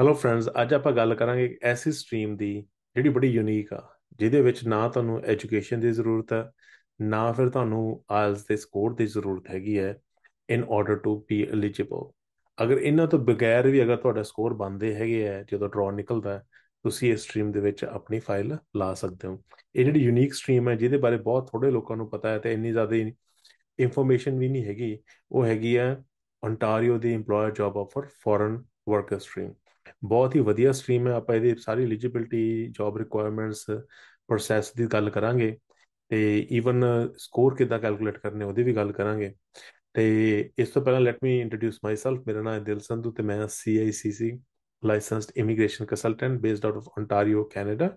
Hello friends ਅੱਜ ਆਪਾਂ ਗੱਲ ਕਰਾਂਗੇ ਇੱਕ ਐਸੀ ਸਟ੍ਰੀਮ ਦੀ ਜਿਹੜੀ ਬੜੀ ਯੂਨੀਕ ਆ ਜਿਹਦੇ ਵਿੱਚ ਨਾ ਤੁਹਾਨੂੰ ਐਜੂਕੇਸ਼ਨ ਦੀ ਜ਼ਰੂਰਤ ਹੈ ਨਾ ਫਿਰ ਤੁਹਾਨੂੰ ਆਇਲਸ ਦੇ ਸਕੋਰ ਦੀ ਜ਼ਰੂਰਤ ਹੈਗੀ ਹੈ in order to be eligible ਅਗਰ ਇਹਨਾਂ ਤੋਂ ਬਿਗੈਰ ਵੀ ਅਗਰ ਤੁਹਾਡਾ ਸਕੋਰ ਬੰਦੇ ਹੈਗੇ ਆ ਜਦੋਂ ਡਰਾ ਨਿਕਲਦਾ ਤੁਸੀਂ ਇਸ ਸਟ੍ਰੀਮ ਦੇ ਵਿੱਚ ਆਪਣੀ ਫਾਈਲ ਲਾ ਸਕਦੇ ਹੋ ਇਹ ਜਿਹੜੀ ਯੂਨੀਕ ਸਟ੍ਰੀਮ ਹੈ ਜਿਹਦੇ ਬਾਰੇ ਬਹੁਤ ਥੋੜੇ ਲੋਕਾਂ ਨੂੰ ਪਤਾ ਹੈ ਤੇ ਇੰਨੀ ਜ਼ਿਆਦਾ ਇਨਫੋਰਮੇਸ਼ਨ ਵੀ ਨਹੀਂ ਹੈਗੀ ਉਹ ਹੈਗੀ ਆ ਓਨਟਾਰੀਓ ਦੀ employer job offer foreign worker stream ਬਹੁਤ ਹੀ ਵਧੀਆ ਸਟਰੀਮ ਹੈ ਆਪਾਂ ਇਹਦੀ ਸਾਰੀ ਐਲੀਜੀਬਿਲਟੀ ਜੌਬ ਰਿਕੁਆਇਰਮੈਂਟਸ ਪ੍ਰੋਸੈਸ ਦੀ ਗੱਲ ਕਰਾਂਗੇ ਤੇ ਈਵਨ ਸਕੋਰ ਕਿਦਾਂ ਕੈਲਕੂਲੇਟ ਕਰਨੇ ਉਹਦੀ ਵੀ ਗੱਲ ਕਰਾਂਗੇ ਤੇ ਇਸ ਤੋਂ ਪਹਿਲਾਂ ਲੈਟ ਮੀ ਇੰਟਰੋਡਿਊਸ ਮਾਈਸੈਲਫ ਮੇਰਾ ਨਾਮ ਹੈ ਦਿਲ ਸੰਧੂ ਤੇ ਮੈਂ CICC licensed immigration consultant based out of Ontario Canada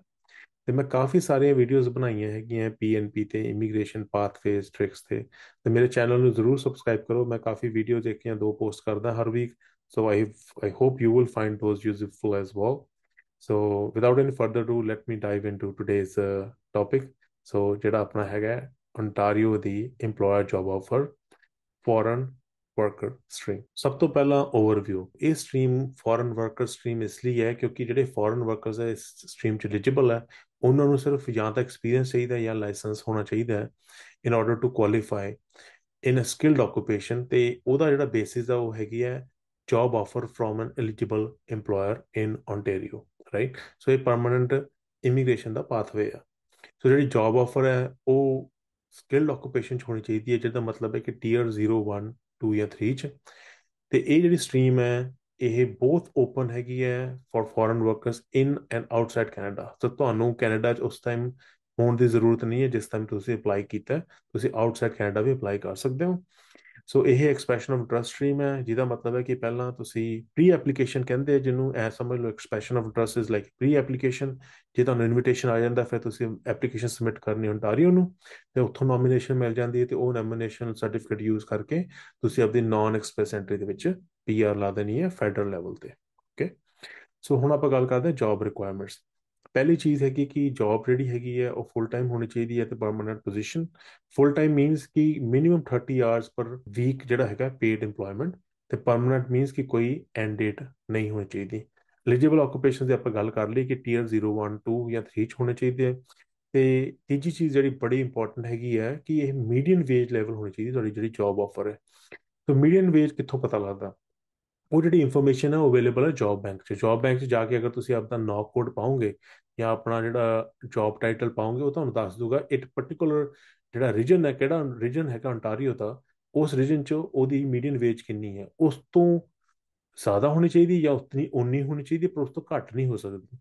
ਤੇ ਮੈਂ ਕਾਫੀ ਸਾਰੀਆਂ ਵੀਡੀਓਜ਼ ਬਣਾਈਆਂ ਹੈਗੀਆਂ ਪੀਐਨਪੀ ਤੇ ਇਮੀਗ੍ਰੇਸ਼ਨ ਪਾਥਵੇਜ਼ ਟ੍ਰਿਕਸ ਤੇ ਤੇ ਮੇਰੇ ਚੈਨਲ ਨੂੰ ਜ਼ਰੂਰ ਸਬਸਕ੍ਰਾਈਬ ਕਰੋ ਮੈਂ ਕਾਫੀ ਵੀਡੀਓਜ਼ ਦੇਖੀਆਂ ਦੋ ਪੋਸਟ ਕਰਦਾ ਹਰ week So I I hope you will find those useful as well. So without any further do let me dive into today's topic so ਜਿਹੜਾ ਆਪਣਾ ਹੈਗਾ ਓਨਟਾਰੀਓ ਦੀ EMPLOYER job offer foreign worker stream ਸਭ ਤੋਂ ਪਹਿਲਾਂ overview ਇਹ stream foreign worker stream ਇਸ ਲਈ ਹੈ ਕਿਉਂਕਿ ਜਿਹੜੇ ਫੋਰਨ ਵਰਕਰਸ ਹੈ ਇਸ ਸਟ੍ਰੀਮ ਚ ਐਲੀਜੀਬਲ ਹੈ ਉਹਨਾਂ ਨੂੰ ਸਿਰਫ ਜਾਂ ਤਾਂ ਐਕਸਪੀਰੀਅੰਸ ਚਾਹੀਦਾ ਜਾਂ ਲਾਇਸੈਂਸ ਹੋਣਾ ਚਾਹੀਦਾ ਹੈ in order to qualify in a skilled occupation ਤੇ ਉਹਦਾ ਜਿਹੜਾ ਬੇਸਿਸ ਆ ਉਹ ਹੈਗੀ ਹੈ job offer from an eligible employer in Ontario right so ਇਹ permanent ਇਮੀਗ੍ਰੇਸ਼ਨ ਦਾ ਪਾਥਵੇ ਆ ਸੋ ਜਿਹੜੀ ਜੌਬ ਆਫਰ ਹੈ ਉਹ ਸਕਿਲਡ ਆਕੂਪੇਸ਼ਨ ਚ ਹੋਣੀ ਚਾਹੀਦੀ ਹੈ ਜਿਹਦਾ ਮਤਲਬ ਹੈ ਕਿ ਟਾਇਰ 0 1 2 ਜਾਂ 3 ਚ ਤੇ ਇਹ ਜਿਹੜੀ ਸਟਰੀਮ ਹੈ ਇਹ ਬਹੁਤ ਓਪਨ ਹੈਗੀ ਹੈ for foreign workers in and outside Canada so ਤੁਹਾਨੂੰ ਕੈਨੇਡਾ ਚ ਉਸ ਟਾਈਮ ਹੋਣ ਦੀ ਜ਼ਰੂਰਤ ਨਹੀਂ ਹੈ ਜਿਸ ਟਾਈਮ ਤੁਸੀਂ ਅਪਲਾਈ ਕੀਤਾ ਤੁਸੀਂ ਆਊਟਸਾਈਡ ਕੈਨੇਡਾ ਵੀ ਅਪਲਾਈ ਕਰ ਸਕਦੇ ਹੋ ਸੋ ਇਹ ਐਕਸਪ੍ਰੈਸ਼ਨ ਆਫ ਟਰਸਟ ਸਟ੍ਰੀਮ ਹੈ ਜਿਹਦਾ ਮਤਲਬ ਹੈ ਕਿ ਪਹਿਲਾਂ ਤੁਸੀਂ ਪ੍ਰੀ ਐਪਲੀਕੇਸ਼ਨ ਕਹਿੰਦੇ ਜਿਹਨੂੰ ਐ ਸਮਝ ਲਓ expression of trust is like pre application ਜੇ ਤੁਹਾਨੂੰ ਇਨਵੀਟੇਸ਼ਨ ਆ ਜਾਂਦਾ ਫਿਰ ਤੁਸੀਂ ਐਪਲੀਕੇਸ਼ਨ ਸਬਮਿਟ ਕਰਨੀ ਓਨਟਾਰੀਓ ਨੂੰ ਤੇ ਉੱਥੋਂ ਨੋਮੀਨੇਸ਼ਨ ਮਿਲ ਜਾਂਦੀ ਹੈ ਤੇ ਉਹ ਨੋਮੀਨੇਸ਼ਨ ਸਰਟੀਫਿਕੇਟ ਯੂਜ਼ ਕਰਕੇ ਤੁਸੀਂ ਆਪਣੀ ਨਾਨ ਐਕਸਪ੍ਰੈਸ ਐਂਟਰੀ ਦੇ ਵਿੱਚ ਪੀਆਰ ਲਾ ਦੇਣੀ ਹੈ ਫੈਡਰਲ ਲੈਵਲ ਤੇ ਓਕੇ ਸੋ ਹੁਣ ਆਪਾਂ ਗੱਲ ਕਰਦੇ ਹਾਂ ਜੌਬ ਰਿਕੁਆਇਰਮੈਂਟਸ ਪਹਿਲੀ ਚੀਜ਼ ਹੈਗੀ ਕਿ ਜੌਬ ਜਿਹੜੀ ਹੈਗੀ ਹੈ ਉਹ ਫੁੱਲ ਟਾਈਮ ਹੋਣੀ ਚਾਹੀਦੀ ਹੈ ਤੇ permanent position full time means ਕਿ ਮਿਨੀਮਮ 30 ਆਵਰਸ ਪਰ ਵੀਕ ਜਿਹੜਾ ਹੈਗਾ ਪੇਡ ਏਮਪਲੋਇਮੈਂਟ ਤੇ ਪਰਮਨੈਂਟ ਮੀਨਸ ਕਿ ਕੋਈ ਐਂਡ ਡੇਟ ਨਹੀਂ ਹੋਣੀ ਚਾਹੀਦੀ ਐਲੀਜੀਬਲ ਆਕੂਪੇਸ਼ਨਸ ਦੀ ਆਪਾਂ ਗੱਲ ਕਰ ਲਈ ਕਿ ਟੀਅਰ 0 1 2 ਜਾਂ 3 ਚ ਹੋਣੇ ਚਾਹੀਦੇ ਹੈ ਤੇ ਤੀਜੀ ਚੀਜ਼ ਜਿਹੜੀ ਬੜੀ ਇੰਪੋਰਟੈਂਟ ਹੈਗੀ ਹੈ ਕਿ ਇਹ ਮੀਡੀਅਨ ਵੇਜ ਲੈਵਲ ਹੋਣੀ ਚਾਹੀਦੀ ਤੁਹਾਡੀ ਜਿਹੜੀ ਜੌਬ ਆਫਰ ਹੈ ਸੋ ਮੀਡੀਅਨ ਵੇਜ ਕਿੱਥੋਂ ਪਤਾ ਲੱਗਦਾ ਉਹ ਜਿਹੜੀ ਇਨਫੋਰਮੇਸ਼ਨ ਹੈ ਉਹ ਅਵੇਲੇਬਲ ਹੈ ਜੌਬ ਬੈਂਕ 'ਚ ਜੌਬ ਬੈਂਕ 'ਚ ਜਾ ਕੇ ਅਗਰ ਤੁਸੀਂ ਆਪਣਾ ਨੌਕ ਕੋਡ ਪਾਉਂਗੇ ਜਾਂ ਆਪਣਾ ਜਿਹੜਾ ਜੌਬ ਟਾਈਟਲ ਪਾਉਂਗੇ ਉਹ ਤੁਹਾਨੂੰ ਦੱਸ ਦੂਗਾ ਇਟ ਪਾਰਟਿਕੂਲਰ ਜਿਹੜਾ ਰੀਜਨ ਹੈ ਕਿਹੜਾ ਰੀਜਨ ਹੈਗਾ ਅੰਟਾਰੀਓ ਦਾ ਉਸ ਰੀਜਨ 'ਚ ਉਹਦੀ ਮੀਡੀਅਨ ਵੇਜ ਕਿੰਨੀ ਹੈ ਉਸ ਤੋਂ ਜ਼ਿਆਦਾ ਹੋਣੀ ਚਾਹੀਦੀ ਜਾਂ ਉਤਨੀ ਉਨੀ ਹੋਣੀ ਚਾਹੀਦੀ ਪਰ ਉਸ ਤੋਂ ਘੱਟ ਨਹੀਂ ਹੋ ਸਕਦੀ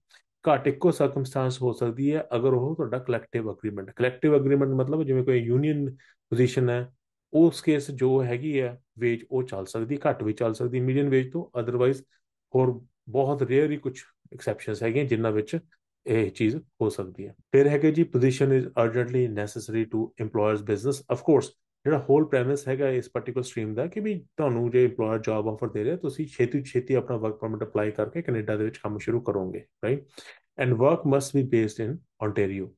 ਘੱਟ ਇੱਕੋ ਸਰਕਮਸਟੈਂਸ ਹੋ ਸਕਦੀ ਹੈ ਅਗਰ ਉਹ ਤੁਹਾਡਾ ਕਲੈਕਟਿਵ ਐਗਰੀਮੈਂਟ ਕਲੈਕਟਿਵ ਐਗਰੀਮੈਂਟ ਮਤਲਬ ਜਿਵੇਂ ਕੋਈ ਯੂਨੀਅਨ ਪੋਜੀਸ਼ਨ ਹੈ ਉਸ ਕੇਸ ਜੋ ਹੈਗੀ ਹੈ ਵੇਜ ਉਹ ਚੱਲ ਸਕਦੀ ਘੱਟ ਵੀ ਚੱਲ ਸਕਦੀ ਮੀਡੀਅਨ ਵੇਜ ਤੋਂ ਅਦਰਵਾਈਜ਼ ਹੋਰ ਬਹੁਤ ਰੇਅਰ ਹੀ ਕੁਝ ਐਕਸੈਪਸ਼ਨਸ ਹੈਗੀਆਂ ਜਿਨ੍ਹਾਂ ਵਿੱਚ ਇਹ ਚੀਜ਼ ਹੋ ਸਕਦੀ ਹੈ ਫਿਰ ਹੈਗੇ ਜੀ position is urgently necessary to employers business of course ਜਿਹੜਾ ਹੋਲ ਪ੍ਰੈਮਿਸ ਹੈਗਾ ਇਸ ਪਾਰਟਿਕੂਲਰ ਸਟ੍ਰੀਮ ਦਾ ਕਿ ਵੀ ਤੁਹਾਨੂੰ ਜੇ ਏਮਪਲੋਇਰ ਜੌਬ ਆਫਰ ਦੇ ਰਿਹਾ ਤੁਸੀਂ ਛੇਤੀ ਛੇਤੀ ਆਪਣਾ ਵਰਕ ਪਰਮਿਟ ਅਪਲਾਈ ਕਰਕੇ ਕੈਨੇਡਾ ਦੇ ਵਿੱਚ ਕੰਮ ਸ਼ੁਰੂ ਕਰੋਗੇ right and work must be based in Ontario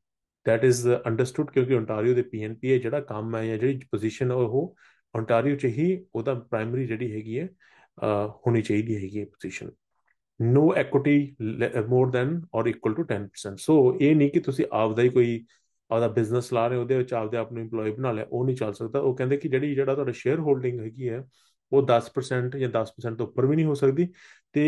that is understood ਕਿਉਂਕਿ ਓਨਟਾਰੀਓ ਦੇ ਪੀਐਨਪੀਏ ਜਿਹੜਾ ਕੰਮ ਹੈ ਜਾਂ ਜਿਹੜੀ ਪੋਜੀਸ਼ਨ ਉਹ ਓਨਟਾਰੀਓ 'ਚ ਹੀ ਉਹਦਾ ਪ੍ਰਾਇਮਰੀ ਜਿਹੜੀ ਹੈਗੀ ਹੈ ਹੋਣੀ ਚਾਹੀਦੀ ਹੈਗੀ ਹੈ position no equity more than or equal to 10% so ਇਹ ਨਹੀਂ ਕਿ ਤੁਸੀਂ ਆਪਦਾ ਹੀ ਕੋਈ ਆਪਦਾ ਬਿਜ਼ਨਸ ਲਾ ਰਹੇ ਉਹਦੇ ਵਿੱਚ ਆਪਦੇ ਆਪ ਨੂੰ EMPLOYE ਬਣਾ ਲਿਆ ਉਹ ਨਹੀਂ ਚੱਲ ਸਕਦਾ ਉਹ ਕਹਿੰਦੇ ਕਿ ਜਿਹੜੀ ਜਿਹੜਾ ਤੁਹਾਡਾ ਸ਼ੇਅਰ ਹੋਲਡਿੰਗ ਹੈਗੀ ਹੈ ਉਹ 10% ਜਾਂ 10% ਤੋਂ ਉੱਪਰ ਵੀ ਨਹੀਂ ਹੋ ਸਕਦੀ ਤੇ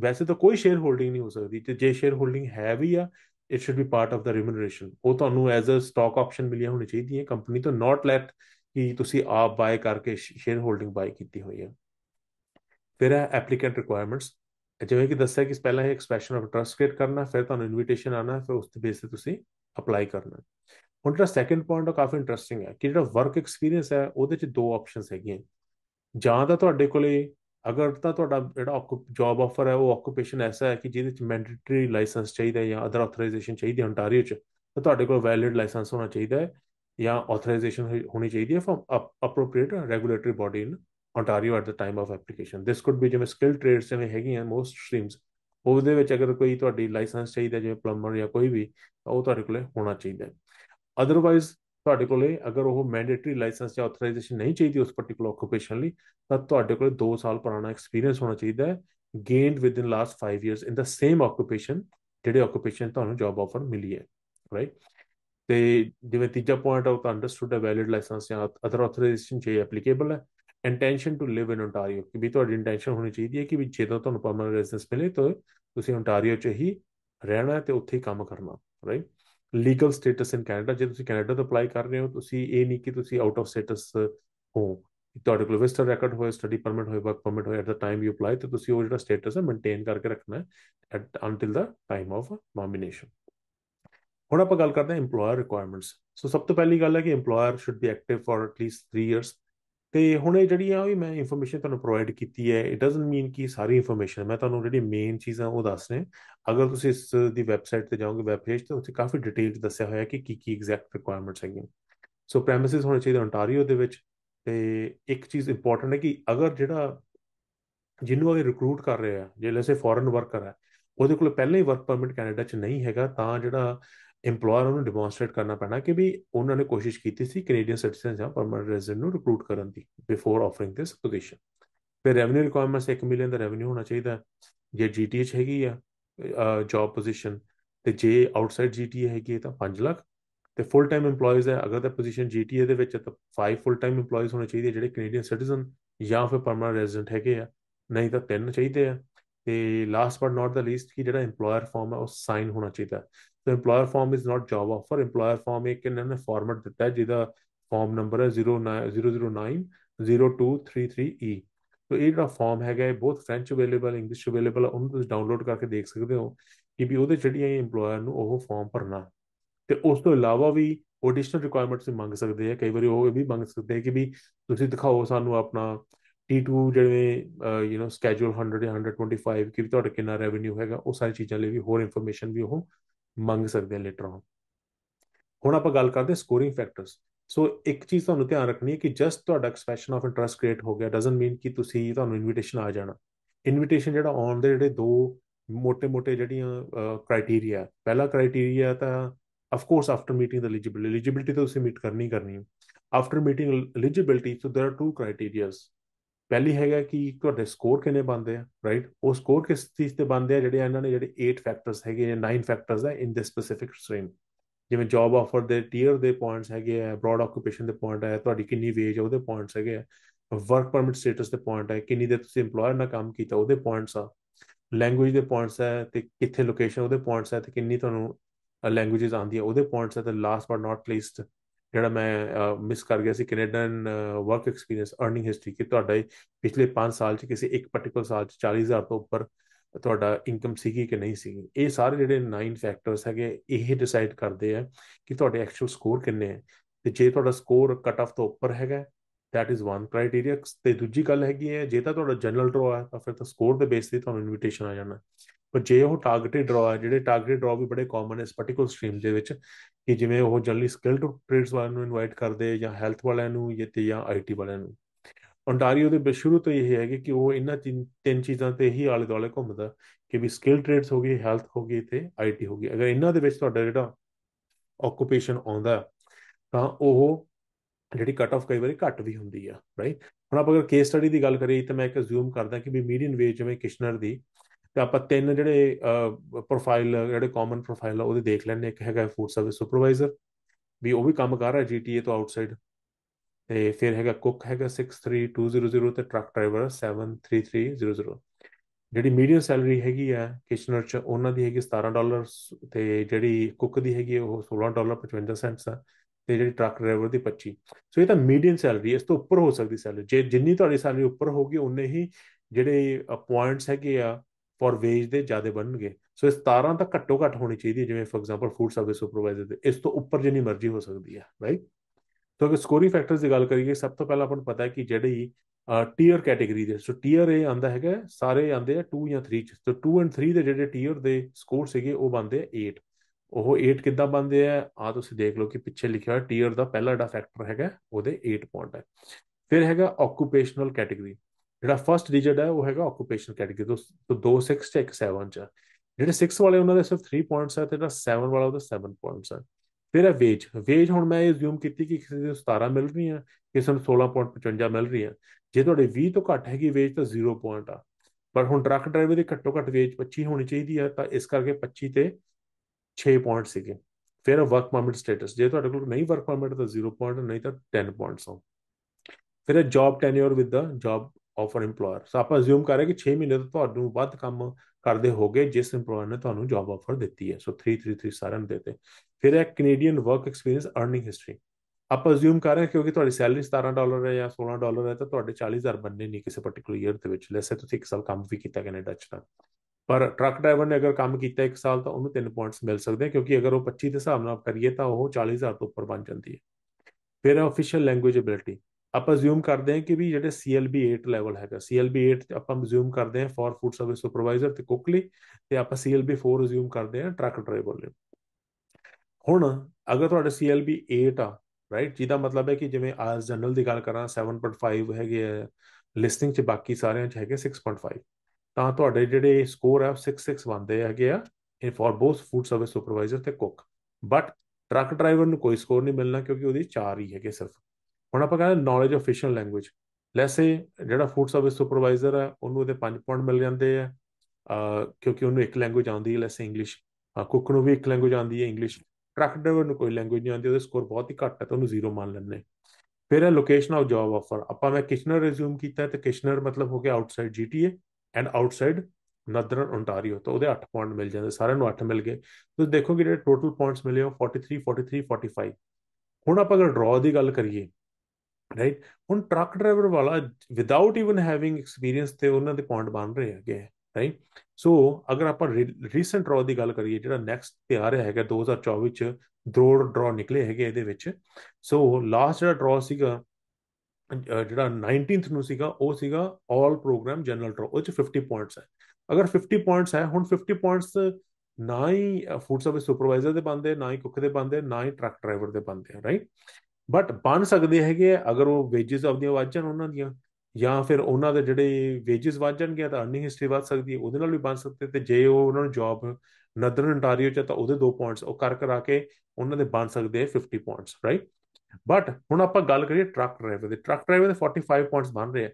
ਵੈਸੇ ਤਾਂ ਕੋਈ ਸ਼ੇਅਰ ਹੋਲਡਿੰਗ ਨਹੀਂ ਹੋ ਸਕਦੀ ਤੇ ਜੇ ਸ਼ੇਅਰ ਹੋਲਡਿੰਗ ਹੈ ਵੀ ਆ it should be part of the remuneration ਉਹ ਤੁਹਾਨੂੰ ਐਜ਼ ਅ ਸਟਾਕ ਆਪਸ਼ਨ ਮਿਲੀਆਂ ਹੋਣੀ ਚਾਹੀਦੀ ਹੈ ਕੰਪਨੀ ਤੋਂ ਨਾਟ ਲੈਟ ਕਿ ਤੁਸੀਂ ਆਪ ਬਾਏ ਕਰਕੇ ਸ਼ੇਅਰ ਹੋਲਡਿੰਗ ਬਾਏ ਕੀਤੀ ਹੋਈ ਹੈ ਫਿਰ ਹੈ ਐਪਲੀਕੈਂਟ ਰਿਕੁਆਇਰਮੈਂਟਸ ਜਿਵੇਂ ਕਿ ਦੱਸਿਆ ਕਿ ਪਹਿਲਾਂ ਇਹ ਐਕਸਪ੍ਰੈਸ਼ਨ ਆਫ ਟਰਸਟ ਕ੍ਰੀਏਟ ਕਰਨਾ ਫਿਰ ਤੁਹਾਨੂੰ ਇਨਵੀਟੇਸ਼ਨ ਆਣਾ ਫਿਰ ਉਸ ਤੇ ਬੇਸ ਤੇ ਤੁਸੀਂ ਅਪਲਾਈ ਕਰਨਾ ਹੁਣ ਜਿਹੜਾ ਸੈਕੰਡ ਪੁਆਇੰਟ ਉਹ ਕਾਫੀ ਇੰਟਰਸਟਿੰਗ ਹੈ ਕਿ ਜਿਹੜਾ ਵਰਕ ਐਕਸਪੀਰੀਅੰਸ ਹੈ ਉਹਦੇ ਚ ਦੋ ਆਪਸ਼ਨਸ ਹੈਗੀਆਂ ਜਾਂ ਤਾਂ ਤੁਹਾਡੇ ਕੋਲੇ ਅਗਰ ਤਾਂ ਤੁਹਾਡਾ ਜਿਹੜਾ ਜੌਬ ਆਫਰ ਹੈ ਉਹ ਆਕੂਪੇਸ਼ਨ ਐਸਾ ਹੈ ਕਿ ਜਿਹਦੇ ਵਿੱਚ ਮੈਂਡੇਟਰੀ ਲਾਇਸੈਂਸ ਚਾਹੀਦਾ ਹੈ ਜਾਂ ਅਦਰ ਆਥੋਰਾਈਜੇਸ਼ਨ ਚਾਹੀਦੀ ਹੈ ਅੰਟਾਰੀਓ 'ਚ ਤਾਂ ਤੁਹਾਡੇ ਕੋਲ ਵੈਲਿਡ ਲਾਇਸੈਂਸ ਹੋਣਾ ਚਾਹੀਦਾ ਹੈ ਜਾਂ ਆਥੋਰਾਈਜੇਸ਼ਨ ਹੋਣੀ ਚਾਹੀਦੀ ਹੈ from appropriate regulatory body in Ontario at the time of application this could be ਜਿਵੇਂ ਸਕਿਲ ਟ੍ਰੇਡਸ ਜਿਵੇਂ ਹੈਗੀਆਂ ਮੋਸਟ ਸਟ੍ਰੀਮਸ ਉਹਦੇ ਵਿੱਚ ਅਗਰ ਕੋਈ ਤੁਹਾਡੀ ਲਾਇਸੈਂਸ ਚਾਹੀਦਾ ਜਿਵੇਂ ਪਲੰਬਰ ਜਾਂ ਕੋਈ ਵੀ ਉਹ ਤੁਹਾਡੇ ਕੋਲੇ ਹੋਣਾ ਚਾਹੀਦਾ ਅਦਰਵਾਈਜ਼ ਤੁਹਾਡੇ ਕੋਲੇ ਅਗਰ ਉਹ ਮੈਂਡੇਟਰੀ ਲਾਇਸੈਂਸ ਜਾਂ ਆਥੋਰਾਈਜੇਸ਼ਨ ਨਹੀਂ ਚਾਹੀਦੀ ਉਸ ਪਾਰਟਿਕੂਲਰ ਓਕੂਪੇਸ਼ਨ ਲਈ ਤਾਂ ਤੁਹਾਡੇ ਕੋਲੇ 2 ਸਾਲ ਪੁਰਾਣਾ ਐਕਸਪੀਰੀਅੰਸ ਹੋਣਾ ਚਾਹੀਦਾ ਹੈ gained within last 5 years in the same occupation ਜਿਹੜੇ ਓਕੂਪੇਸ਼ਨ ਤੁਹਾਨੂੰ ਜੌਬ ਆਫਰ ਮਿਲੀ ਹੈ ਰਾਈਟ ਤੇ ਜਿਵੇਂ ਤੀਜਾ point of understood a valid licence ਜਾਂ ਅਦਰ ਆਥੋਰਾਈਜੇਸ਼ਨ ਜੇ ਐਪਲੀਕੇਬਲ ਹੈ intention to live in Ontario ਕਿ ਵੀ ਤੁਹਾਡੀ ਇੰਟੈਂਸ਼ਨ ਹੋਣੀ ਚਾਹੀਦੀ ਹੈ ਕਿ ਵੀ ਜੇ ਤੁਹਾਨੂੰ ਪਰਮਨੈਂਟ ਰੈਜ਼ਿਡੈਂਸ ਮਿਲੇ ਤਾਂ ਤੁਸੀਂ ਓਨਟਾਰੀਓ 'ਚ ਹੀ ਰਹਿਣਾ ਤੇ ਉੱਥੇ ਹੀ ਕੰਮ ਕਰਨਾ right legal status in Canada ਜੇ ਤੁਸੀਂ ਕੈਨੇਡਾ ਤੋਂ ਅਪਲਾਈ ਕਰ ਰਹੇ ਹੋ ਤੁਸੀਂ ਇਹ ਨਹੀਂ ਕਿ ਤੁਸੀਂ ਆਊਟ ਆਫ ਸਟੇਟਸ ਹੋ ਤੁਹਾਡੇ ਕੋਲ ਵਿਜ਼ਟਰ ਰਿਕਾਰਡ ਹੋਏ ਸਟੱਡੀ ਪਰਮਿਟ ਹੋਏ ਵਰਕ ਪਰਮਿਟ ਹੋਏ at the time you apply ਤੇ ਤੁਸੀਂ ਉਹ ਜਿਹੜਾ ਸਟੇਟਸ ਹੈ ਮੇਨਟੇਨ ਕਰਕੇ ਰੱਖਣਾ ਹੈ until the time of nomination ਹੁਣ ਆਪਾਂ ਗੱਲ ਕਰਦੇ ਹਾਂ EMPLOYER ਰਿਕੁਆਇਰਮੈਂਟਸ ਸੋ ਸਭ ਤੋਂ ਪਹਿਲੀ ਗੱਲ ਹੈ ਕਿ EMPLOYER should be active for at least 3 years ਤੇ ਹੁਣ ਇਹ ਜਿਹੜੀ ਆ ਉਹ ਮੈਂ ਇਨਫੋਰਮੇਸ਼ਨ ਤੁਹਾਨੂੰ ਪ੍ਰੋਵਾਈਡ ਕੀਤੀ ਹੈ ਇਟ ਡਸਨਟ ਮੀਨ ਕਿ ਸਾਰੀ ਇਨਫੋਰਮੇਸ਼ਨ ਮੈਂ ਤੁਹਾਨੂੰ ਜਿਹੜੀ ਮੇਨ ਚੀਜ਼ਾਂ ਉਹ ਦੱਸ ਰਿਹਾ ਅਗਰ ਤੁਸੀਂ ਇਸ ਦੀ ਵੈਬਸਾਈਟ ਤੇ ਜਾਓਗੇ ਵੈਬ ਪੇਜ ਤੇ ਉੱਥੇ ਕਾਫੀ ਡਿਟੇਲ ਦੱਸਿਆ ਹੋਇਆ ਕਿ ਕੀ ਕੀ ਐਗਜ਼ੈਕਟ ਰਿਕੁਆਇਰਮੈਂਟਸ ਹੈਗੀਆਂ ਸੋ ਪ੍ਰੈਮਿਸਿਸ ਹੋਣੇ ਚਾਹੀਦੇ ਓਨਟਾਰੀਓ ਦੇ ਵਿੱਚ ਤੇ ਇੱਕ ਚੀਜ਼ ਇੰਪੋਰਟੈਂਟ ਹੈ ਕਿ ਅਗਰ ਜਿਹੜਾ ਜਿਹਨੂੰ ਇਹ ਰਿਕਰੂਟ ਕਰ ਰਿਹਾ ਜੇ ਲੈਸੇ ਫੋਰਨ ਵਰਕਰ ਹੈ ਉਹਦੇ ਕੋਲ ਪਹਿਲਾਂ ਹੀ ਵਰਕ ਪਰਮਿਟ ਕੈਨੇਡਾ 'ਚ ਨਹੀਂ ਹੈਗਾ ਤਾਂ ਜਿਹੜਾ ਇੰਪਲੋਇਰ ਨੂੰ ਡਿਮੋਨਸਟ੍ਰੇਟ ਕਰਨਾ ਪੈਣਾ ਕਿ ਵੀ ਉਹਨਾਂ ਨੇ ਕੋਸ਼ਿਸ਼ ਕੀਤੀ ਸੀ ਕੈਨੇਡੀਅਨ ਸਿਟੀਜ਼ਨ ਜਾਂ ਪਰਮਨੈਂਟ ਰੈਜ਼ੀਡੈਂਟ ਨੂੰ ਰਿਕਰੂਟ ਕਰਨ ਦੀ ਬਿਫੋਰ ਆਫਰਿੰਗ ਦਿਸ ਪੋਜੀਸ਼ਨ ਫਿਰ ਰੈਵਨਿਊ ਰਿਕੁਆਇਰਮੈਂਟਸ 1 ਮਿਲੀਅਨ ਦਾ ਰੈਵਨਿਊ ਹੋਣਾ ਚਾਹੀਦਾ ਜੇ ਜੀਟੀਐਚ ਹੈਗੀ ਆ ਜੌਬ ਪੋਜੀਸ਼ਨ ਤੇ ਜੇ ਆਊਟਸਾਈਡ ਜੀਟੀਏ ਹੈਗੀ ਤਾਂ 5 ਲੱਖ ਤੇ ਫੁੱਲ ਟਾਈਮ EMPLOYEES ਹੈ ਅਗਰ ਤਾਂ ਪੋਜੀਸ਼ਨ ਜੀਟੀਏ ਦੇ ਵਿੱਚ ਹੈ ਤਾਂ 5 ਫੁੱਲ ਟਾਈਮ EMPLOYEES ਹੋਣੇ ਚਾਹੀਦੇ ਜਿਹੜੇ ਕੈਨੇਡੀਅਨ ਸਿਟੀਜ਼ਨ ਜਾਂ ਫਿਰ ਪਰਮਨੈਂਟ ਰੈਜ਼ੀਡੈਂਟ ਹੈਗੇ ਆ ਨਹੀਂ ਤਾਂ 3 ਚਾਹੀਦੇ ਆ ਤੇ last but not the least ਕੀ ਜਿਹੜਾ ਏਮਪਲੋਇਰ ਫਾਰਮ ਹੈ ਉਹ ਸਾਈਨ ਹੋਣਾ ਚਾਹੀਦਾ so employer form is not job offer employer form ਇੱਕ ਇਹਨਾਂ ਨੇ ਫਾਰਮੈਟ ਦਿੱਤਾ ਜਿਹਦਾ ਫਾਰਮ ਨੰਬਰ ਹੈ 09009 0233E ਸੋ ਇਹ ਜਿਹੜਾ ਫਾਰਮ ਹੈਗਾ ਇਹ both French available English available ਹੈ ਉਹਨੂੰ ਤੁਸੀਂ ਡਾਊਨਲੋਡ ਕਰਕੇ ਦੇਖ ਸਕਦੇ ਹੋ ਕਿ ਵੀ ਉਹਦੇ ਜਿਹੜੀਆਂ ਏਮਪਲੋਇਰ ਨੂੰ ਉਹ ਫਾਰਮ ਭਰਨਾ ਤੇ ਉਸ ਤੋਂ ਇਲਾਵਾ ਵੀ ਐਡੀਸ਼ਨਲ ਰਿਕੁਆਇਰਮੈਂਟਸ ਮੰਗ ਸਕਦੇ ਆ ਕਈ ਵਾਰੀ ਉਹ ਵੀ ਮੰਗ ਸਕਦੇ ਆ ਕਿ ਵੀ ਤੁਸੀਂ ਦਿਖਾਓ ਸਾਨੂੰ ਆਪਣਾ T2 ਜਿਹੜੇ ਯੂ نو ਸਕੇਜੂਲ 100 ਜਾਂ 125 ਕਿ ਤੁਹਾਡਾ ਕਿੰਨਾ ਰੈਵਨਿਊ ਹੈਗਾ ਉਹ ਸਾਰੀ ਚੀਜ਼ਾਂ ਲਈ ਵੀ ਹੋਰ ਇਨਫੋਰਮੇਸ਼ਨ ਵੀ ਉਹ ਮੰਗ ਸਕਦੇ ਆ ਲੇਟਰ ਆਨ ਹੁਣ ਆਪਾਂ ਗੱਲ ਕਰਦੇ ਸਕੋਰਿੰਗ ਫੈਕਟਰਸ ਸੋ ਇੱਕ ਚੀਜ਼ ਤੁਹਾਨੂੰ ਧਿਆਨ ਰੱਖਣੀ ਹੈ ਕਿ ਜਸਟ ਤੁਹਾਡਾ ਐਕਸਪ੍ਰੈਸ਼ਨ ਆਫ ਇੰਟਰਸਟ ਕ੍ਰੀਏਟ ਹੋ ਗਿਆ ਡਸਨਟ ਮੀਨ ਕਿ ਤੁਸੀਂ ਤੁਹਾਨੂੰ ਇਨਵੀਟੇਸ਼ਨ ਆ ਜਾਣਾ ਇਨਵੀਟੇਸ਼ਨ ਜਿਹੜਾ ਆਨ ਦੇ ਜਿਹੜੇ ਦੋ ਮੋٹے-ਮੋٹے ਜਿਹੜੀਆਂ ਕ੍ਰਾਈਟੇਰੀਆ ਪਹਿਲਾ ਕ੍ਰਾਈਟੇਰੀਆ ਤਾਂ of course after meeting the eligibility ਤਾਂ ਤੁਸੀਂ ਮੀਟ ਕਰਨੀ ਕਰਨੀ ਹੈ after meeting eligibility so there are two criterias ਪਹਿਲੀ ਹੈਗਾ ਕਿ ਤੁਹਾਡੇ ਸਕੋਰ ਕਿੰਨੇ ਬੰਦੇ ਆ ਰਾਈਟ ਉਹ ਸਕੋਰ ਕਿਸ ਚੀਜ਼ ਤੇ ਬੰਦੇ ਆ ਜਿਹੜੇ ਇਹਨਾਂ ਨੇ ਜਿਹੜੇ 8 ਫੈਕਟਰਸ ਹੈਗੇ ਜਾਂ 9 ਫੈਕਟਰਸ ਆ ਇਨ ਦਿਸ ਸਪੈਸਿਫਿਕ ਸਟ੍ਰੀਮ ਜਿਵੇਂ ਜੌਬ ਆਫਰ ਦੇ ਟੀਅਰ ਦੇ ਪੁਆਇੰਟਸ ਹੈਗੇ ਆ ਬ੍ਰੌਡ ਆਕੂਪੇਸ਼ਨ ਦੇ ਪੁਆਇੰਟ ਆ ਤੁਹਾਡੀ ਕਿੰਨੀ ਵੇਜ ਆ ਉਹਦੇ ਪੁਆਇੰਟਸ ਹੈਗੇ ਆ ਵਰਕ ਪਰਮਿਟ ਸਟੇਟਸ ਦੇ ਪੁਆਇੰਟ ਆ ਕਿੰਨੀ ਦੇ ਤੁਸੀਂ ਏਮਪਲੋਇਰ ਨਾਲ ਕੰਮ ਕੀਤਾ ਉਹਦੇ ਪੁਆਇੰਟਸ ਆ ਲੈਂਗੁਏਜ ਦੇ ਪੁਆਇੰਟਸ ਆ ਤੇ ਕਿੱਥੇ ਲੋਕੇਸ਼ਨ ਉਹਦੇ ਪੁਆਇੰਟਸ ਆ ਤੇ ਕਿੰਨੀ ਤੁਹਾਨੂੰ ਲੈਂਗੁਏਜਸ ਆਉਂਦੀ ਆ ਉਹਦੇ ਪੁਆਇੰਟਸ ਆ ਤੇ ਲਾਸਟ ਬਟ ਨਾਟ ਲੀਸਟ ਜਿਹੜਾ ਮੈਂ ਮਿਸ ਕਰ ਗਿਆ ਸੀ Canadian work experience earning history ਕਿ ਤੁਹਾਡਾ ਪਿਛਲੇ 5 ਸਾਲ ਚ ਕਿਸੇ ਇੱਕ ਪਾਰਟਿਕੂਲਰ ਸਾਲ ਚ 40000 ਤੋਂ ਉੱਪਰ ਤੁਹਾਡਾ ਇਨਕਮ ਸੀਗੀ ਕਿ ਨਹੀਂ ਸੀਗੀ ਇਹ ਸਾਰੇ ਜਿਹੜੇ 9 ਫੈਕਟਰਸ ਹੈਗੇ ਇਹ ਡਿਸਾਈਡ ਕਰਦੇ ਆ ਕਿ ਤੁਹਾਡੇ ਐਕਚੁਅਲ ਸਕੋਰ ਕਿੰਨੇ ਆ ਤੇ ਜੇ ਤੁਹਾਡਾ ਸਕੋਰ ਕਟ ਆਫ ਤੋਂ ਉੱਪਰ ਹੈਗਾ ਥੈਟ ਇਜ਼ ਵਨ ਕ੍ਰਾਈਟੇਰੀਆ ਤੇ ਦੂਜੀ ਗੱਲ ਹੈਗੀ ਹੈ ਜੇ ਤਾਂ ਤੁਹਾਡਾ ਜਨਰਲ ਡਰੋ ਹੈ ਤਾਂ ਫਿਰ ਤਾਂ ਸਕੋਰ ਦੇ ਬੇਸ ਤੇ ਤੁਹਾਨੂੰ ਇਨਵੀਟੇਸ਼ਨ ਆ ਜਾਣਾ ਪਰ ਜੇ ਉਹ ਟਾਰਗੇਟਡ ਡਰਾ ਹੈ ਜਿਹੜੇ ਟਾਰਗੇਟਡ ਡਰਾ ਵੀ ਬੜੇ ਕਾਮਨ ਇਸ ਪਾਰਟਿਕੂਲਰ ਸਟ੍ਰੀਮ ਦੇ ਵਿੱਚ ਕਿ ਜਿਵੇਂ ਉਹ ਜਨਰਲੀ ਸਕਿਲਡ ਟ੍ਰੇਡਸ ਵਾਲਿਆਂ ਨੂੰ ਇਨਵਾਈਟ ਕਰਦੇ ਜਾਂ ਹੈਲਥ ਵਾਲਿਆਂ ਨੂੰ ਜਾਂ ਆਈਟੀ ਵਾਲਿਆਂ ਨੂੰ ਓਨਟਾਰੀਓ ਦੇ ਬਿਸ਼ੁਰੂ ਤੋਂ ਇਹ ਹੈ ਕਿ ਉਹ ਇਹਨਾਂ ਤਿੰਨ ਚੀਜ਼ਾਂ ਤੇ ਹੀ ਆਲੇ ਦੁਆਲੇ ਘੁੰਮਦਾ ਕਿ ਵੀ ਸਕਿਲ ਟ੍ਰੇਡਸ ਹੋ ਗਈ ਹੈਲਥ ਹੋ ਗਈ ਤੇ ਆਈਟੀ ਹੋ ਗਈ ਅਗਰ ਇਹਨਾਂ ਦੇ ਵਿੱਚ ਤੁਹਾਡਾ ਜਿਹੜਾ ਆਕੂਪੇਸ਼ਨ ਆਉਂਦਾ ਤਾਂ ਉਹ ਜਿਹੜੀ ਕਟ ਆਫ ਕਈ ਵਾਰੀ ਘੱਟ ਵੀ ਹੁੰਦੀ ਆ ਰਾਈਟ ਹੁਣ ਆਪਾਂ ਅਗਰ ਕੇਸ ਸਟੱਡੀ ਦੀ ਗੱਲ ਕਰੀਏ ਤਾਂ ਮੈਂ ਇੱਕ ਅਸਿਊਮ ਕਰਦਾ ਕਿ ਵੀ ਮੀਡੀਅਨ ਵੇਜ ਜਿਵੇਂ ਕਿਸ਼ਨਰ ਦੀ ਤੇ ਆਪਾਂ ਤਿੰਨ ਜਿਹੜੇ ਪ੍ਰੋਫਾਈਲ ਜਿਹੜੇ ਕਾਮਨ ਪ੍ਰੋਫਾਈਲ ਆ ਉਹਦੇ ਦੇਖ ਲੈਣੇ ਇੱਕ ਹੈਗਾ ਫੂਡ ਸਰਵਿਸ ਸੁਪਰਵਾਈਜ਼ਰ ਵੀ ਉਹ ਵੀ ਕੰਮ ਕਰ ਰਿਹਾ ਜੀਟੀਏ ਤੋਂ ਆਊਟਸਾਈਡ ਤੇ ਫਿਰ ਹੈਗਾ ਕੁੱਕ ਹੈਗਾ 63200 ਤੇ ਟਰੱਕ ਡਰਾਈਵਰ 73300 ਜਿਹੜੀ ਮੀਡੀਅਮ ਸੈਲਰੀ ਹੈਗੀ ਆ ਕਿਚਨਰ ਚ ਉਹਨਾਂ ਦੀ ਹੈਗੀ 17 ਡਾਲਰ ਤੇ ਜਿਹੜੀ ਕੁੱਕ ਦੀ ਹੈਗੀ ਉਹ 16 ਡਾਲਰ 55 ਸੈਂਟਸ ਆ ਤੇ ਜਿਹੜੀ ਟਰੱਕ ਡਰਾਈਵਰ ਦੀ 25 ਸੋ ਇਹ ਤਾਂ ਮੀਡੀਅਮ ਸੈਲਰੀ ਇਸ ਤੋਂ ਉੱਪਰ ਹੋ ਸਕਦੀ ਸੈਲਰੀ ਜੇ ਜਿੰਨੀ ਤੁਹਾਡੀ ਸੈਲਰੀ ਉੱਪਰ ਹੋਗੀ ਉਨੇ ਹੀ ਜਿਹੜੇ ਪੁਆਇੰਟਸ ਹੈਗੇ ਆ ਫॉर ਵੇਜ ਦੇ ਜ਼ਿਆਦਾ ਬਣਨਗੇ ਸੋ ਇਸ 17 ਤਾਂ ਘੱਟੋ ਘੱਟ ਹੋਣੀ ਚਾਹੀਦੀ ਹੈ ਜਿਵੇਂ for example food service supervisor ਤੇ ਇਸ ਤੋਂ ਉੱਪਰ ਜਿੰਨੀ ਮਰਜ਼ੀ ਹੋ ਸਕਦੀ ਹੈ ਰਾਈਟ ਤਾਂ ਅਗਰ ਸਕੋਰਿੰਗ ਫੈਕਟਰਸ ਦੀ ਗੱਲ ਕਰੀਏ ਸਭ ਤੋਂ ਪਹਿਲਾਂ ਆਪਾਂ ਨੂੰ ਪਤਾ ਹੈ ਕਿ ਜਿਹੜੀ ਟੀਅਰ ਕੈਟਾਗਰੀ ਦੇ ਸੋ ਟੀਅਰ ਏ ਆਂਦਾ ਹੈਗਾ ਸਾਰੇ ਆਂਦੇ ਆ 2 ਜਾਂ 3 ਚ ਸੋ 2 ਐਂਡ 3 ਦੇ ਜਿਹੜੇ ਟੀਅਰ ਦੇ ਸਕੋਰ ਸੀਗੇ ਉਹ ਬੰਦੇ ਆ 8 ਉਹ 8 ਕਿੱਦਾਂ ਬੰਦੇ ਆ ਆ ਤੁਸੀਂ ਦੇਖ ਲਓ ਕਿ ਪਿੱਛੇ ਲਿਖਿਆ ਹੋਇਆ ਟੀਅਰ ਦਾ ਪਹਿਲਾ ਜਿਹੜਾ ਫੈਕਟਰ ਹੈਗਾ ਉਹਦੇ 8 ਪੁਆਇੰਟ ਹੈ ਫਿਰ ਹੈਗਾ ਆਕੂਪੇਸ਼ਨਲ ਕੈਟਾਗਰੀ ਜਿਹੜਾ ਫਰਸਟ ਰੀਜਡ ਹੈ ਉਹ ਹੈਗਾ ਓਕੂਪੇਸ਼ਨ ਕੈਟਾਗਰੀ ਤੋਂ 2 6 ਚ 1 7 ਚ ਜਿਹੜੇ 6 ਵਾਲੇ ਉਹਨਾਂ ਦੇ ਸਿਰਫ 3 ਪੁਆਇੰਟਸ ਹੈ ਤੇ ਜਿਹੜਾ 7 ਵਾਲਾ ਉਹਦਾ 7 ਪੁਆਇੰਟਸ ਹੈ ਫਿਰ ਹੈ ਵੇਜ ਵੇਜ ਹੁਣ ਮੈਂ ਅਸਿਊਮ ਕੀਤੀ ਕਿ ਕਿਸੇ ਨੂੰ 17 ਮਿਲ ਰਹੀ ਹੈ ਕਿਸੇ ਨੂੰ 16.55 ਮਿਲ ਰਹੀ ਹੈ ਜੇ ਤੁਹਾਡੇ 20 ਤੋਂ ਘੱਟ ਹੈਗੀ ਵੇਜ ਤਾਂ 0 ਪੁਆਇੰਟ ਆ ਪਰ ਹੁਣ ਟਰੱਕ ਡਰਾਈਵਰ ਦੀ ਘੱਟੋ ਘੱਟ ਵੇਜ 25 ਹੋਣੀ ਚਾਹੀਦੀ ਹੈ ਤਾਂ ਇਸ ਕਰਕੇ 25 ਤੇ 6 ਪੁਆਇੰਟ ਸੀਗੇ ਫਿਰ ਵਰਕ ਪਰਮਿਟ ਸਟੇਟਸ ਜੇ ਤੁਹਾਡੇ ਕੋਲ ਨਹੀਂ ਵਰਕ ਪਰਮਿਟ ਤਾਂ 0 ਪੁਆਇੰਟ ਨਹੀਂ ਤਾਂ 10 ਪੁਆਇੰਟਸ ਹੋ ਫਿਰ job tenure with the job of employer so ਆਪਾਂ ਅਸਿਊਮ ਕਰ ਰਹੇ ਕਿ 6 ਮਹੀਨੇ ਤੋਂ ਤੁਹਾਨੂੰ ਵੱਧ ਕੰਮ ਕਰਦੇ ਹੋਗੇ ਜਿਸ ਏਮਪਲੋਇਰ ਨੇ ਤੁਹਾਨੂੰ ਜੌਬ ਆਫਰ ਦਿੱਤੀ ਹੈ ਸੋ 333 ਸਾਰਿਆਂ ਨੂੰ ਦਿੱਤੇ ਫਿਰ ਇੱਕ Canadian work experience earning history ਆਪਾਂ ਅਸਿਊਮ ਕਰ ਰਹੇ ਕਿਉਂਕਿ ਤੁਹਾਡੀ ਸੈਲਰੀ 17 ਡਾਲਰ ਹੈ ਜਾਂ 16 ਡਾਲਰ ਹੈ ਤਾਂ ਤੁਹਾਡੇ 40000 ਬੰਨੇ ਨਹੀਂ ਕਿਸੇ ਪਾਰਟਿਕੂਲਰ ਈਅਰ ਦੇ ਵਿੱਚ ਲੈਸੇ ਤੁਸੀਂ ਇੱਕ ਸਾਲ ਕੰਮ ਵੀ ਕੀਤਾ ਕੈਨੇਡਾ ਚ ਤਾਂ ਪਰ ਟਰੱਕ ਡਰਾਈਵਰ ਨੇ ਅਗਰ ਕੰਮ ਕੀਤਾ ਇੱਕ ਸਾਲ ਤਾਂ ਉਹਨੂੰ 3 ਪੁਆਇੰਟਸ ਮਿਲ ਸਕਦੇ ਕਿਉਂਕਿ ਅਗਰ ਉਹ 25 ਦੇ ਹਿਸਾਬ ਨਾਲ ਕਰੀਏ ਤਾਂ ਉਹ 40000 ਤੋਂ ਉੱਪਰ ਬਣ ਜਾਂਦੀ ਹੈ ਫਿਰ ਆਫੀਸ਼ੀਅਲ ਲੈਂਗੁਏਜ ਐਬਿਲਿਟੀ ਆਪਾਂ ਅਸਿਊਮ ਕਰਦੇ ਹਾਂ ਕਿ ਵੀ ਜਿਹੜੇ 8 ਲੈਵਲ ਹੈਗਾ CLB ਤੇ ਆਪਾਂ ਅਸਿਊਮ ਕਰਦੇ ਹਾਂ ਫੋਰ ਫੂਡ ਸਰਵਿਸ ਸੁਪਰਵਾਈਜ਼ਰ ਤੇ ਕੁੱਕ ਲਈ ਤੇ ਆਪਾਂ CLB 4 ਅਸਿਊਮ ਕਰਦੇ ਹਾਂ ਟਰੱਕ ਡਰਾਈਵਰ ਲਈ ਹੁਣ ਅਗਰ ਤੁਹਾਡੇ CLB 8 ਆ ਰਾਈਟ ਜਿਹਦਾ ਮਤਲਬ ਹੈ ਕਿ ਜਿਵੇਂ ਆਸ ਜਨਰਲ ਦੀ ਗੱਲ ਕਰਾਂ 7.5 ਹੈਗੇ ਆ ਲਿਸਟਿੰਗ 'ਚ ਬਾਕੀ ਸਾਰਿਆਂ 'ਚ ਹੈਗੇ 6.5 ਤਾਂ ਤੁਹਾਡੇ ਜਿਹੜੇ ਸਕੋਰ ਆ 66 ਬੰਦੇ ਹੈਗੇ ਆ ਇਹ for both food service supervisor ਤੇ ਕੁੱਕ ਬਟ ਟਰੱਕ ਡਰਾਈਵਰ ਨੂੰ ਕੋਈ ਸਕੋਰ ਨਹੀਂ ਮਿਲਣਾ ਕਿਉਂਕਿ ਉਹਦੀ 4 ਹੀ ਹੈਗੇ ਸਿਰਫ ਹੁਣ ਆਪਾਂ ਕਹਿੰਦੇ knowledge of official language let's say ਜਿਹੜਾ ਫੂਡ ਸਰਵਿਸ ਸੁਪਰਵਾਈਜ਼ਰ ਹੈ ਉਹਨੂੰ ਇਹਦੇ 5 ਪੁਆਇੰਟ ਮਿਲ ਜਾਂਦੇ ਆ ਕਿਉਂਕਿ ਉਹਨੂੰ ਇੱਕ ਲੈਂਗੁਏਜ ਆਉਂਦੀ ਹੈ ਲੈਸੇ ਇੰਗਲਿਸ਼ ਕੁੱਕ ਨੂੰ ਵੀ ਇੱਕ ਲੈਂਗੁਏਜ ਆਉਂਦੀ ਹੈ ਇੰਗਲਿਸ਼ ਟਰੱਕ ਡਰਾਈਵਰ ਨੂੰ ਕੋਈ ਲੈਂਗੁਏਜ ਨਹੀਂ ਆਉਂਦੀ ਉਹਦੇ ਸਕੋਰ ਬਹੁਤ ਹੀ ਘੱਟ ਹੈ ਤਾਂ ਉਹਨੂੰ ਜ਼ੀਰੋ ਮੰਨ ਲੈਂਦੇ ਫਿਰ ਹੈ ਲੋਕੇਸ਼ਨ ਆਫ ਜੌਬ ਆਫਰ ਆਪਾਂ ਮੈਂ ਕਿਸ਼ਨਰ ਰਿਜ਼ਿਊਮ ਕੀਤਾ ਤੇ ਕਿਸ਼ਨਰ ਮਤਲਬ ਹੋ ਗਿਆ outside GTA and outside northern Ontario ਤਾਂ ਉਹਦੇ 8 ਪੁਆਇੰਟ ਮਿਲ ਜਾਂਦੇ ਸਾਰਿਆਂ ਨੂੰ 8 ਮਿਲ ਗਏ ਤੁਸੀਂ ਦੇਖੋਗੇ ਜਿਹੜੇ ਟੋਟਲ ਪੁਆਇੰਟਸ ਮਿਲੇ ਉਹ 43 43 45 ਹੁਣ ਆਪਾਂ ਅਗਰ ਡਰਾ ਦੀ ਗੱਲ ਕਰੀਏ ਰਾਈਟ ਹੁਣ ਟਰੱਕ ਡਰਾਈਵਰ ਵਾਲਾ ਵਿਦਆਊਟ ਇਵਨ ਹੈਵਿੰਗ ਐਕਸਪੀਰੀਅੰਸ ਤੇ ਉਹਨਾਂ ਦੇ ਪੁਆਇੰਟ ਬਣ ਰਹੇ ਹੈਗੇ ਰਾਈਟ ਸੋ ਅਗਰ ਆਪਾਂ ਰੀਸੈਂਟ ਰੋ ਦੀ ਗੱਲ ਕਰੀਏ ਜਿਹੜਾ ਨੈਕਸਟ ਤੇ ਆ ਰਿਹਾ ਹੈਗਾ 2024 ਚ ਦਰੋੜ ਡਰਾ ਨਿਕਲੇ ਹੈਗੇ ਇਹਦੇ ਵਿੱਚ ਸੋ ਲਾਸਟ ਜਿਹੜਾ ਡਰਾ ਸੀਗਾ ਜਿਹੜਾ 19th ਨੂੰ ਸੀਗਾ ਉਹ ਸੀਗਾ 올 ਪ੍ਰੋਗਰਾਮ ਜਨਰਲ ਡਰਾ ਉਹ ਚ 50 ਪੁਆਇੰਟਸ ਹੈ ਅਗਰ 50 ਪੁਆਇੰਟਸ ਹੈ ਹੁਣ 50 ਪੁਆਇੰਟਸ ਨਾ ਹੀ ਫੂਡ ਸਰਵਿਸ ਸੁਪਰਵਾਈਜ਼ਰ ਦੇ ਬੰਦੇ ਨਾ ਹੀ ਕੁੱਕ ਦੇ ਬੰਦੇ ਨਾ ਹੀ ਟਰੱਕ ਡਰਾਈਵਰ ਦੇ ਬੰਦੇ ਰਾਈਟ ਬਟ ਬਣ ਸਕਦੇ ਹੈਗੇ ਅਗਰ ਉਹ ਵੇजेस ਆਪਦੀਆਂ ਵਾਜਣ ਉਹਨਾਂ ਦੀਆਂ ਜਾਂ ਫਿਰ ਉਹਨਾਂ ਦੇ ਜਿਹੜੇ ਵੇਜਸ ਵਾਜਣ ਗਿਆ ਤਾਂ ਅਰਨਿੰਗ ਹਿਸਟਰੀ ਵਾਜ ਸਕਦੀ ਹੈ ਉਹਦੇ ਨਾਲ ਵੀ ਬਣ ਸਕਦੇ ਤੇ ਜੇ ਉਹ ਉਹਨਾਂ ਨੂੰ ਜੌਬ ਨਦਰਨ ਅੰਟਾਰੀਓ ਚ ਤਾਂ ਉਹਦੇ 2 ਪੁਆਇੰਟਸ ਉਹ ਕਰ ਕਰਾ ਕੇ ਉਹਨਾਂ ਦੇ ਬਣ ਸਕਦੇ 50 ਪੁਆਇੰਟਸ ਰਾਈਟ ਬਟ ਹੁਣ ਆਪਾਂ ਗੱਲ ਕਰੀਏ ਟਰੱਕ ਡਰਾਈਵਰ ਦੇ ਟਰੱਕ ਡਰਾਈਵਰ ਦੇ 45 ਪੁਆਇੰਟਸ ਬਣ ਰਹੇ ਆ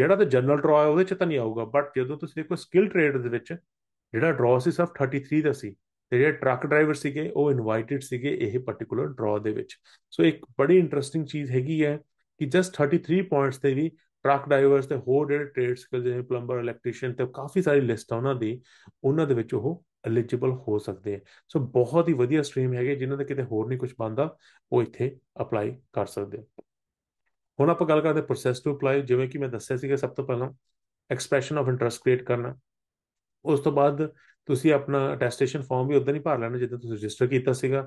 ਜਿਹੜਾ ਤਾਂ ਜਨਰਲ ਡਰਾਅ ਹੈ ਉਹਦੇ ਚ ਤਾਂ ਨਹੀਂ ਆਊਗਾ ਬਟ ਜਦੋਂ ਤੁਸੀਂ ਕੋਈ ਸਕਿੱਲ ਟ੍ਰੇਡ ਦੇ ਵਿੱਚ ਜਿਹੜਾ ਡਰਾਅ ਸੀ ਸਿਰਫ 33 ਦਾ ਸੀ ਤੇ ਜਿਹੜੇ ਟਰੱਕ ਡਰਾਈਵਰ ਸੀਗੇ ਉਹ ਇਨਵਾਈਟਡ ਸੀਗੇ ਇਹ ਪਾਰਟਿਕੂਲਰ ਡਰਾ ਦੇ ਵਿੱਚ ਸੋ ਇੱਕ ਬੜੀ ਇੰਟਰਸਟਿੰਗ ਚੀਜ਼ ਹੈਗੀ ਹੈ ਕਿ ਜਸਟ 33 ਪੁਆਇੰਟਸ ਤੇ ਵੀ ਟਰੱਕ ਡਰਾਈਵਰਸ ਤੇ ਹੋਰ ਜਿਹੜੇ ਟ੍ਰੇਡ ਸਕਿੱਲ ਜਿਵੇਂ ਪਲੰਬਰ ਇਲੈਕਟ੍ਰੀਸ਼ੀਅਨ ਤੇ ਕਾਫੀ ਸਾਰੀ ਲਿਸਟ ਆ ਉਹਨਾਂ ਦੀ ਉਹਨਾਂ ਦੇ ਵਿੱਚ ਉਹ ਐਲੀਜੀਬਲ ਹੋ ਸਕਦੇ ਆ ਸੋ ਬਹੁਤ ਹੀ ਵਧੀਆ ਸਟਰੀਮ ਹੈਗੇ ਜਿਨ੍ਹਾਂ ਦੇ ਕਿਤੇ ਹੋਰ ਨਹੀਂ ਕੁਝ ਬੰਦਾ ਉਹ ਇੱਥੇ ਅਪਲਾਈ ਕਰ ਸਕਦੇ ਆ ਹੁਣ ਆਪਾਂ ਗੱਲ ਕਰਦੇ ਪ੍ਰੋਸੈਸ ਟੂ ਅਪਲਾਈ ਜਿਵੇਂ ਕਿ ਮੈਂ ਦੱਸਿਆ ਸੀਗਾ ਸਭ ਤੋਂ ਪਹਿਲਾਂ ਐਕਸਪ੍ਰੈਸ਼ਨ ਆਫ ਇੰਟਰਸਟ ਕ੍ਰੀਏਟ ਕਰਨਾ ਉਸ ਤੋਂ ਬਾਅਦ ਤੁਸੀਂ ਆਪਣਾ ਅਟੈਸਟੇਸ਼ਨ ਫਾਰਮ ਵੀ ਉਦੋਂ ਹੀ ਭਰ ਲੈਣਾ ਜਦੋਂ ਤੁਸੀਂ ਰਜਿਸਟਰ ਕੀਤਾ ਸੀਗਾ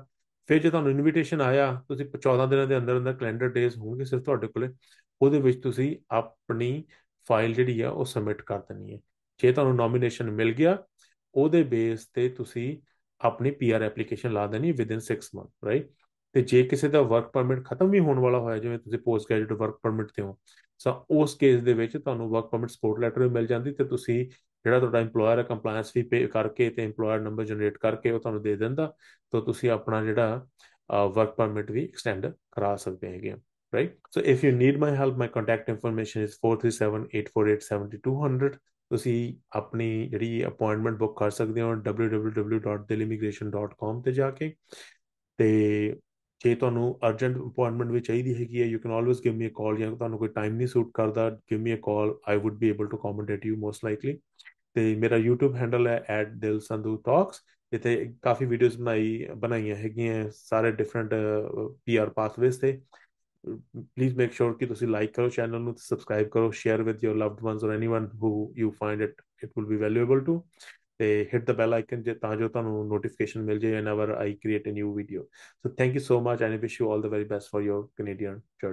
ਫਿਰ ਜੇ ਤੁਹਾਨੂੰ ਇਨਵੀਟੇਸ਼ਨ ਆਇਆ ਤੁਸੀਂ 14 ਦਿਨਾਂ ਦੇ ਅੰਦਰ ਅੰਦਰ ਕੈਲੰਡਰ ਡੇਜ਼ ਹੋਣਗੇ ਸਿਰਫ ਤੁਹਾਡੇ ਕੋਲੇ ਉਹਦੇ ਵਿੱਚ ਤੁਸੀਂ ਆਪਣੀ ਫਾਈਲ ਜਿਹੜੀ ਆ ਉਹ ਸਬਮਿਟ ਕਰ ਦੇਣੀ ਹੈ ਜੇ ਤੁਹਾਨੂੰ ਨੋਮੀਨੇਸ਼ਨ ਮਿਲ ਗਿਆ ਉਹਦੇ ਬੇਸ ਤੇ ਤੁਸੀਂ ਆਪਣੀ ਪੀਆਰ ਐਪਲੀਕੇਸ਼ਨ ਲਾ ਦੇਣੀ ਵਿਦ 6 ਮੰਥ ਰਾਈਟ ਤੇ ਜੇ ਕਿਸੇ ਦਾ ਵਰਕ ਪਰਮਿਟ ਖਤਮ ਵੀ ਹੋਣ ਵਾਲਾ ਹੋਇਆ ਜਿਵੇਂ ਤੁਸੀਂ ਪੋਸਟ ਗ੍ਰੈਜੂਏਟ ਵਰਕ ਪਰਮਿਟ ਤੇ ਹੋ ਸੋ ਉਸ ਕੇਸ ਦੇ ਵਿੱਚ ਤੁਹਾਨੂੰ ਵਰਕ ਪਰਮਿਟ ਸਪੋਰਟ ਲੈਟਰ ਵੀ ਮਿਲ ਜਾਂਦੀ ਤੇ ਤੁਸੀਂ ਜਿਹੜਾ ਤੁਹਾਡਾ ਏਮਪਲੋਇਰ ਹੈ ਕੰਪਲਾਈਂਸ ਫੀ ਪੇ ਕਰਕੇ ਤੇ ਏਮਪਲੋਇਰ ਨੰਬਰ ਜਨਰੇਟ ਕਰਕੇ ਉਹ ਤੁਹਾਨੂੰ ਦੇ ਦਿੰਦਾ ਤਾਂ ਤੁਸੀਂ ਆਪਣਾ ਜਿਹੜਾ ਵਰਕ ਪਰਮਿਟ ਵੀ ਐਕਸਟੈਂਡ ਕਰਾ ਸਕਦੇ ਹੈਗੇ right so if you need my help my contact information is 4378487200 ਤੁਸੀਂ ਆਪਣੀ ਜਿਹੜੀ ਅਪਾਇੰਟਮੈਂਟ ਬੁੱਕ ਕਰ ਸਕਦੇ ਹੋ www.delimmigration.com ਤੇ ਜਾ ਕੇ ਤੇ ਜੇ ਤੁਹਾਨੂੰ ਅਰਜੈਂਟ ਅਪਾਇੰਟਮੈਂਟ ਵੀ ਚਾਹੀਦੀ ਹੈਗੀ ਹੈ you can always give me a call ਜੇ ਤੁਹਾਨੂੰ ਕੋਈ ਟਾਈਮ ਨਹੀਂ ਸੂਟ ਕਰਦਾ give me a call I would be able to accommodate you most likely ਤੇ ਮੇਰਾ YouTube ਹੈਂਡਲ ਹੈ @dilsandhutalks ਇਥੇ ਕਾਫੀ ਵੀਡੀਓਜ਼ ਬਣਾਈ ਬਣਾਈਆਂ ਹੈਗੀਆਂ ਸਾਰੇ ਡਿਫਰੈਂਟ ਪੀਆਰ ਪਾਥਵੇਸ ਤੇ ਪਲੀਜ਼ ਮੇਕ ਸ਼ੋਰ ਕਿ ਤੁਸੀਂ ਲਾਈਕ ਕਰੋ ਚੈਨਲ ਨੂੰ ਤੇ ਸਬਸਕ੍ਰਾਈਬ ਕਰੋ share with your loved ones or anyone who you find it it will be valuable to ਤੇ ਹਿੱਟ ਦਾ ਬੈਲ ਆਈਕਨ ਜੇ ਤਾਂ ਜੋ ਤੁਹਾਨੂੰ ਨੋਟੀਫਿਕੇਸ਼ਨ ਮਿਲ ਜਾਏ ever I create a new video so thank you so much and I wish you all the very best for your Canadian journey